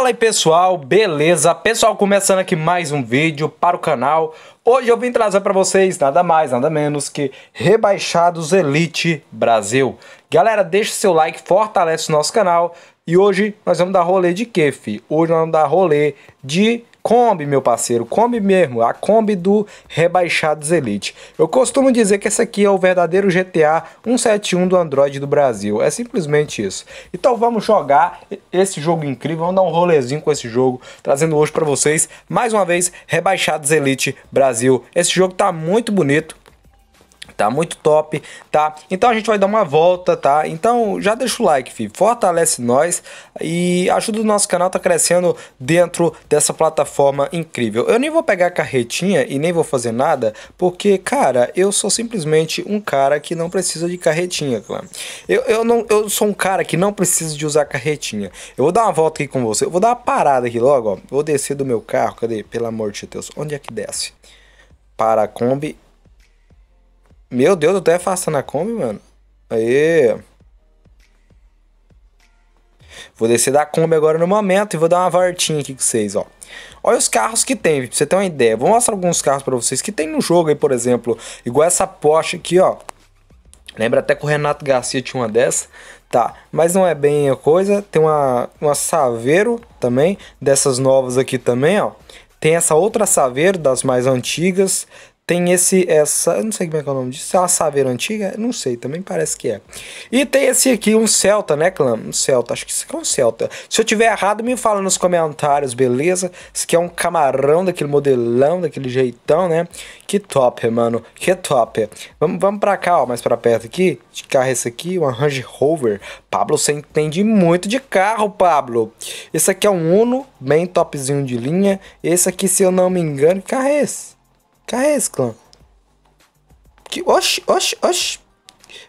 Fala aí pessoal, beleza? Pessoal, começando aqui mais um vídeo para o canal. Hoje eu vim trazer para vocês nada mais, nada menos que Rebaixados Elite Brasil. Galera, deixa seu like, fortalece o nosso canal. E hoje nós vamos dar rolê de quê, fi? Hoje nós vamos dar rolê de Kombi, meu parceiro, Kombi mesmo, a Kombi do Rebaixados Elite. Eu costumo dizer que esse aqui é o verdadeiro GTA 171 do Android do Brasil, é simplesmente isso. Então vamos jogar esse jogo incrível, vamos dar um rolezinho com esse jogo, trazendo hoje para vocês, mais uma vez, Rebaixados Elite Brasil. Esse jogo tá muito bonito, tá muito top, tá? Então a gente vai dar uma volta, tá? Então já deixa o like, filho, fortalece nós e ajuda o nosso canal tá crescendo dentro dessa plataforma incrível. Eu nem vou pegar carretinha e nem vou fazer nada, porque, cara, eu sou simplesmente um cara que não precisa de carretinha, claro. Eu, eu, não, eu sou um cara que não precisa de usar carretinha. Eu vou dar uma volta aqui com você, eu vou dar uma parada aqui logo, ó. Vou descer do meu carro, cadê? Pelo amor de Deus, onde é que desce? Para a Kombi meu Deus, eu tô afastando a Kombi, mano. Aí. Vou descer da Kombi agora no momento e vou dar uma voltinha aqui com vocês, ó. Olha os carros que tem, pra você ter uma ideia. Vou mostrar alguns carros pra vocês que tem no jogo aí, por exemplo. Igual essa Porsche aqui, ó. Lembra até que o Renato Garcia tinha uma dessa. Tá, mas não é bem a coisa. Tem uma, uma Saveiro também, dessas novas aqui também, ó. Tem essa outra Saveiro, das mais antigas. Tem esse, essa, não sei como é, que é o nome disso, é uma saveira antiga? Não sei, também parece que é. E tem esse aqui, um Celta, né, clã? Um Celta, acho que isso aqui é um Celta. Se eu tiver errado, me fala nos comentários, beleza? esse aqui é um camarão daquele modelão, daquele jeitão, né? Que top, mano, que top. Vamos, vamos pra cá, ó, mais pra perto aqui. De carro esse aqui, um Range Rover. Pablo, você entende muito de carro, Pablo. Esse aqui é um Uno, bem topzinho de linha. Esse aqui, se eu não me engano, que carro é esse? Carresclan. Que, oxi, oxi, oxi.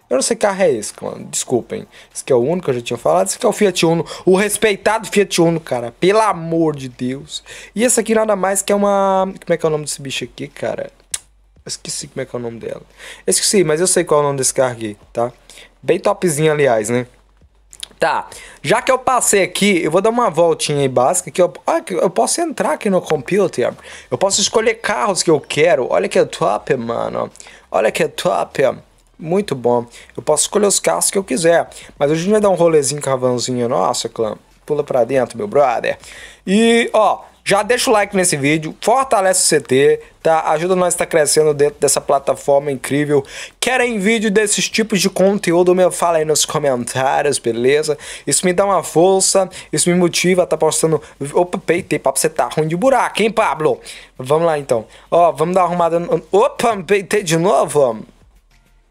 Eu não sei carro é esse, mano. Desculpem. Esse aqui é o único que eu já tinha falado. Esse aqui é o Fiat Uno. O respeitado Fiat Uno, cara. Pelo amor de Deus. E esse aqui nada mais que é uma... Como é que é o nome desse bicho aqui, cara? esqueci como é que é o nome dela. esqueci, mas eu sei qual é o nome desse carro aqui, tá? Bem topzinho, aliás, né? Tá, já que eu passei aqui, eu vou dar uma voltinha aí básica que eu, ah, eu posso entrar aqui no computer, eu posso escolher carros que eu quero, olha que é top, mano, olha que é top, muito bom, eu posso escolher os carros que eu quiser, mas hoje a gente vai dar um rolezinho com a vanzinha nossa, clã, pula pra dentro, meu brother, e ó, já deixa o like nesse vídeo, fortalece o CT, tá? Ajuda nós a tá estar crescendo dentro dessa plataforma incrível. Querem vídeo desses tipos de conteúdo? Meu, fala aí nos comentários, beleza? Isso me dá uma força, isso me motiva a tá estar postando... Opa, peitei, papo, você tá ruim de buraco, hein, Pablo? Vamos lá, então. Ó, vamos dar uma arrumada... Opa, peitei de novo,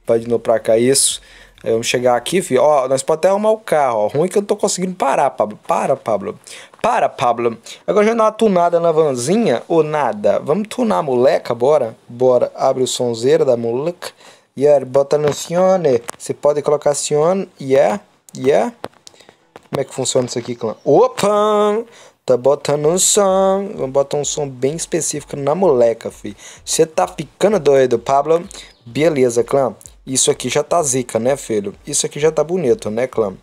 Vai de novo pra cá, isso. Vamos chegar aqui, filho. Ó, nós podemos até arrumar o carro. Ó. Ruim que eu não tô conseguindo parar, Pablo. Para, Pablo. Para, Pablo. Agora já dá uma tunada na vanzinha ou nada? Vamos tunar a moleca, bora? Bora. Abre o sonzeiro da moleca. Yeah, bota no cione. Você pode colocar cione. Yeah, yeah. Como é que funciona isso aqui, clã? Opa! Tá botando um som. Vamos botar um som bem específico na moleca, fi. Você tá ficando doido, Pablo? Beleza, clã. Isso aqui já tá zica, né, filho? Isso aqui já tá bonito, né, clã?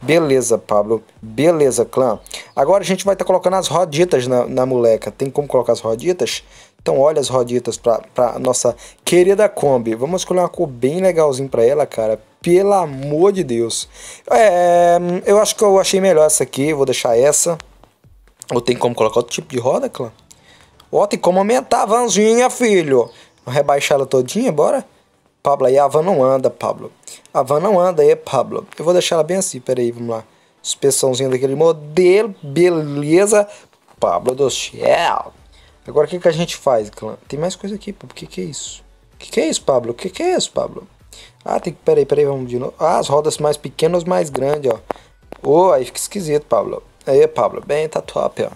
Beleza, Pablo. Beleza, clã. Agora a gente vai estar tá colocando as roditas na, na moleca. Tem como colocar as roditas? Então olha as roditas para nossa querida Kombi. Vamos escolher uma cor bem legalzinha para ela, cara. Pelo amor de Deus. É, eu acho que eu achei melhor essa aqui. Vou deixar essa. Ou tem como colocar outro tipo de roda, clã? Ó, tem como aumentar a vanzinha, filho. Vou rebaixar ela todinha, bora? Pablo aí, a van não anda, Pablo. A van não anda aí, Pablo. Eu vou deixar ela bem assim, peraí, vamos lá. Suspensãozinha daquele modelo, beleza. Pablo do céu. Agora o que, que a gente faz, clã? Tem mais coisa aqui, Pablo. O que, que é isso? O que, que é isso, Pablo? O que, que é isso, Pablo? Ah, tem que. Peraí, peraí, vamos de novo. Ah, as rodas mais pequenas, mais grandes, ó. Ô, oh, aí fica esquisito, Pablo. Aí, Pablo, bem, tá top, ó.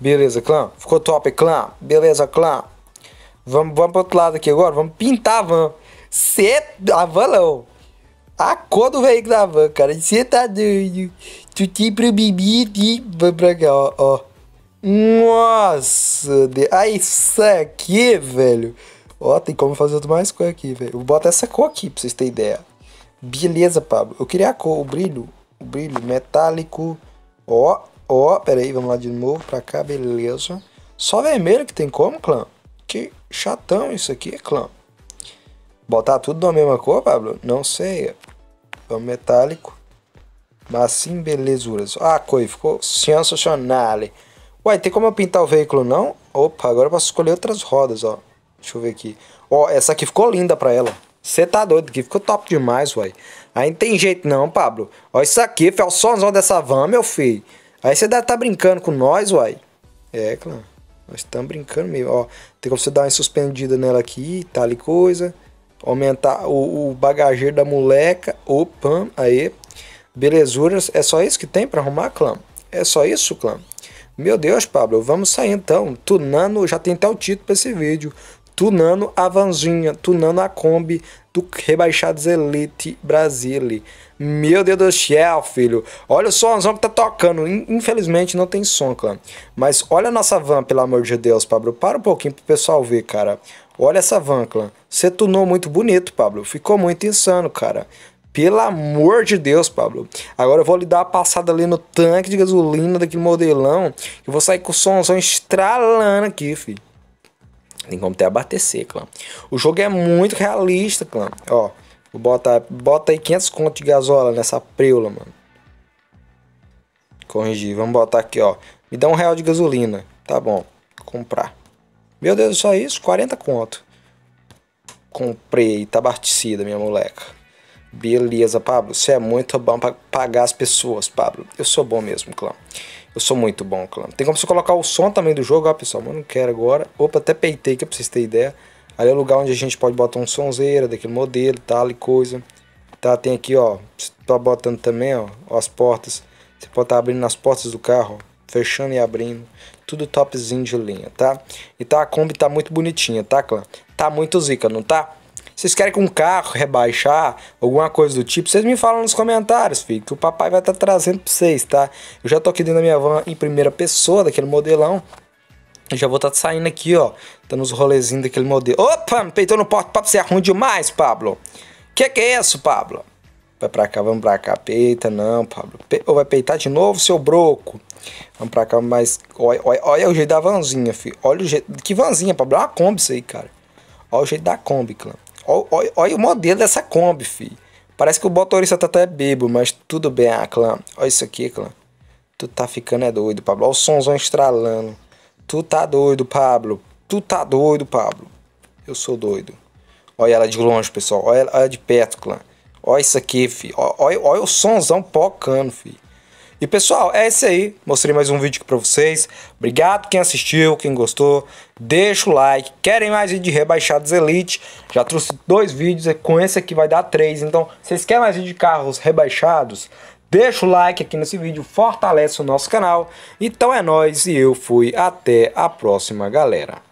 Beleza, clã. Ficou top, clã. Beleza, clã. Vamos, vamos pro outro lado aqui agora. Vamos pintar a van. Cê. A van não. A cor do veículo da van, cara. Você tá doido. Tu tem pro bibi e vai pra cá, ó, ó. Nossa, de... ah, isso aqui, velho. Ó, tem como fazer mais cor aqui, velho. Vou botar essa cor aqui pra vocês terem ideia. Beleza, Pablo. Eu queria a cor, o brilho. O brilho metálico. Ó, ó, pera aí, vamos lá de novo pra cá, beleza. Só vermelho que tem como, clã? Que chatão isso aqui, clã. Botar tudo na mesma cor, Pablo? Não sei. Vamos é metálico. Mas sim, belezuras. Ah, coi, ficou sensacional. Uai, tem como eu pintar o veículo, não? Opa, agora eu posso escolher outras rodas, ó. Deixa eu ver aqui. Ó, essa aqui ficou linda pra ela. Você tá doido aqui, ficou top demais, uai. Aí não tem jeito não, Pablo. Ó, isso aqui, foi o somzão dessa van, meu filho. Aí você deve tá brincando com nós, uai. É, claro. Nós estamos brincando mesmo, ó. Tem como você dar uma suspendida nela aqui, tal tá e coisa aumentar o, o bagageiro da moleca, opa, aí, belezuras, é só isso que tem para arrumar, clã? É só isso, clã? Meu Deus, Pablo, vamos sair então. Tunando, já tem até o título para esse vídeo tunando a Vanzinha, tunando a Kombi do Rebaixados Elite Brasile. Meu Deus do céu, filho. Olha o somzão que tá tocando. Infelizmente não tem som, cara. Mas olha a nossa van, pelo amor de Deus, Pablo. Para um pouquinho pro pessoal ver, cara. Olha essa van, clã. Você tunou muito bonito, Pablo. Ficou muito insano, cara. Pelo amor de Deus, Pablo. Agora eu vou lhe dar uma passada ali no tanque de gasolina daquele modelão. E vou sair com o somzão estralando aqui, filho. Tem como até abastecer, clã. O jogo é muito realista, clã. Ó, bota, bota aí 500 conto de gasola nessa preula, mano. Corrigir, vamos botar aqui, ó. Me dá um real de gasolina. Tá bom, comprar. Meu Deus, só isso? 40 conto. Comprei, tá abastecida, minha moleca. Beleza, Pablo, você é muito bom para pagar as pessoas, Pablo. Eu sou bom mesmo, clã. Eu sou muito bom, clã. Tem como você colocar o som também do jogo, ó, pessoal, mas não quero agora. Opa, até peitei aqui pra vocês terem ideia. Ali é o lugar onde a gente pode botar um sonzeira daquele modelo, tal e coisa. Tá, tem aqui, ó, tá botando também, ó, as portas. Você pode estar tá abrindo nas portas do carro, ó, fechando e abrindo. Tudo topzinho de linha, tá? E tá, a Kombi tá muito bonitinha, tá, clã? Tá muito zica, não tá? Vocês querem que um carro rebaixar, alguma coisa do tipo? Vocês me falam nos comentários, filho, que o papai vai estar tá trazendo pra vocês, tá? Eu já tô aqui dentro da minha van em primeira pessoa, daquele modelão. Eu já vou estar tá saindo aqui, ó. Tá nos rolezinhos daquele modelo. Opa, peitou no porta. Papo, você é ruim demais, Pablo. Que que é isso, Pablo? Vai pra cá, vamos pra cá. Peita, não, Pablo. Pe... Ou vai peitar de novo, seu broco. Vamos pra cá, mas... Olha, olha, olha o jeito da vanzinha, filho. Olha o jeito... Que vanzinha, Pablo? É uma Kombi isso aí, cara. Olha o jeito da Kombi, clã. Olha, olha o modelo dessa Kombi, fi. Parece que o motorista tá até bebo, mas tudo bem, ah, clã. Olha isso aqui, clã. Tu tá ficando é doido, Pablo. Olha o somzão estralando. Tu tá doido, Pablo. Tu tá doido, Pablo. Eu sou doido. Olha ela de longe, pessoal. Olha ela de perto, clã. Olha isso aqui, fi. Olha, olha, olha o somzão pocando, fi. E pessoal, é isso aí. Mostrei mais um vídeo aqui pra vocês. Obrigado quem assistiu, quem gostou. Deixa o like. Querem mais vídeo de rebaixados Elite? Já trouxe dois vídeos, é com esse aqui vai dar três. Então, vocês querem mais vídeo de carros rebaixados? Deixa o like aqui nesse vídeo, fortalece o nosso canal. Então é nóis e eu fui. Até a próxima, galera.